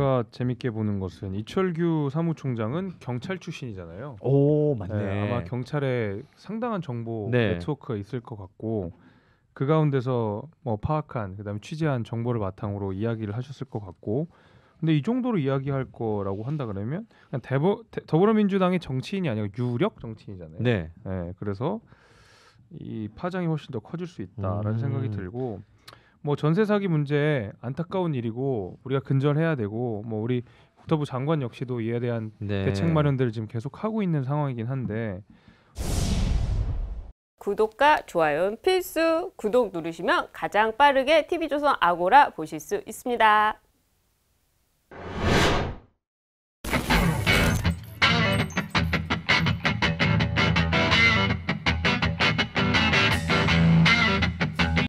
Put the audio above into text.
제가 재밌게 보는 것은 이철규 사무총장은 경찰 출신이잖아요. 오 맞네. 네, 아마 경찰에 상당한 정보 네. 네트워크가 있을 것 같고 그 가운데서 뭐 파악한 그다음에 취재한 정보를 바탕으로 이야기를 하셨을 것 같고 근데 이 정도로 이야기할 거라고 한다 그러면 그냥 대버, 대, 더불어민주당의 정치인이 아니라 유력 정치인이잖아요. 네. 네 그래서 이 파장이 훨씬 더 커질 수 있다라는 음. 생각이 들고 뭐 전세 사기 문제 안타까운 일이고 우리가 근절해야 되고 뭐 우리 국토부 장관 역시도 이에 대한 네. 대책 마련들을 지금 계속 하고 있는 상황이긴 한데 구독과 좋아요는 필수. 구독 누르시면 가장 빠르게 TV조선 아고라 보실 수 있습니다.